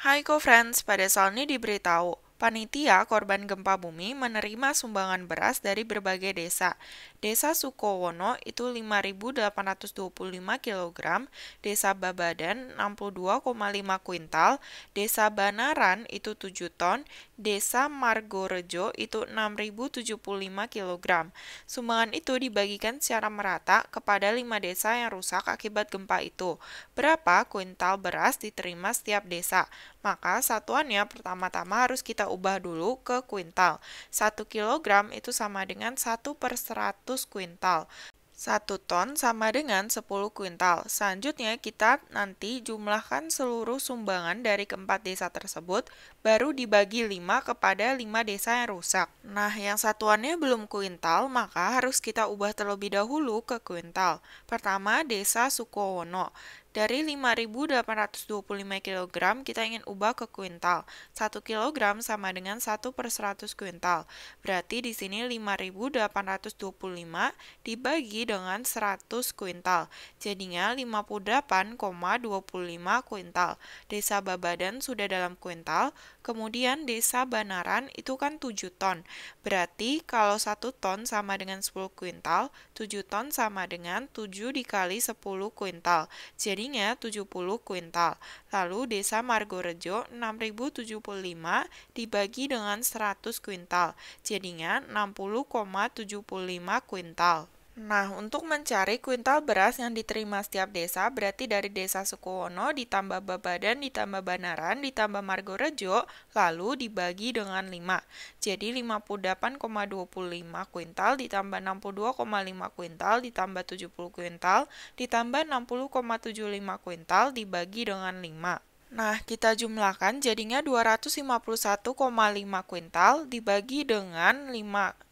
Hai co-friends, pada soal ini diberitahu Panitia korban gempa bumi menerima sumbangan beras dari berbagai desa. Desa Sukowono itu 5.825 kg, Desa Babadan 62,5 kuintal, Desa Banaran itu 7 ton, Desa Margorejo itu 6.075 kg. Sumbangan itu dibagikan secara merata kepada 5 desa yang rusak akibat gempa itu. Berapa kuintal beras diterima setiap desa? Maka satuannya pertama-tama harus kita ubah dulu ke kuintal. 1 kg itu sama dengan 1 per 100 kuintal. 1 ton sama dengan 10 kuintal. Selanjutnya kita nanti jumlahkan seluruh sumbangan dari keempat desa tersebut, baru dibagi 5 kepada 5 desa yang rusak. Nah, yang satuannya belum kuintal, maka harus kita ubah terlebih dahulu ke kuintal. Pertama, desa Sukowono. Dari 5.825 kg, kita ingin ubah ke kuintal. 1 kg sama dengan 1 per 100 kuintal. Berarti di sini 5.825 dibagi dengan 100 kuintal. Jadinya 58,25 kuintal. Desa Babadan sudah dalam kuintal, kemudian desa Banaran itu kan 7 ton. Berarti kalau 1 ton sama dengan 10 kuintal, 7 ton sama dengan 7 dikali 10 kuintal. Jadi jadinya 70 kuintal. Lalu desa Margorejo 6075 dibagi dengan 100 kuintal, jadinya 60,75 kuintal. Nah, untuk mencari kuintal beras yang diterima setiap desa, berarti dari desa Sukowono ditambah Babadan, ditambah Banaran, ditambah Margorejo, lalu dibagi dengan 5. Jadi 58,25 kuintal ditambah 62,5 kuintal ditambah 70 kuintal ditambah 60,75 kuintal dibagi dengan 5. Nah, kita jumlahkan jadinya 251,5 kuintal dibagi dengan 5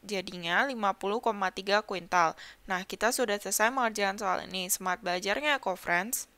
jadinya 50,3 kuintal. Nah, kita sudah selesai mengerjakan soal ini. smart belajarnya, ya, co-friends!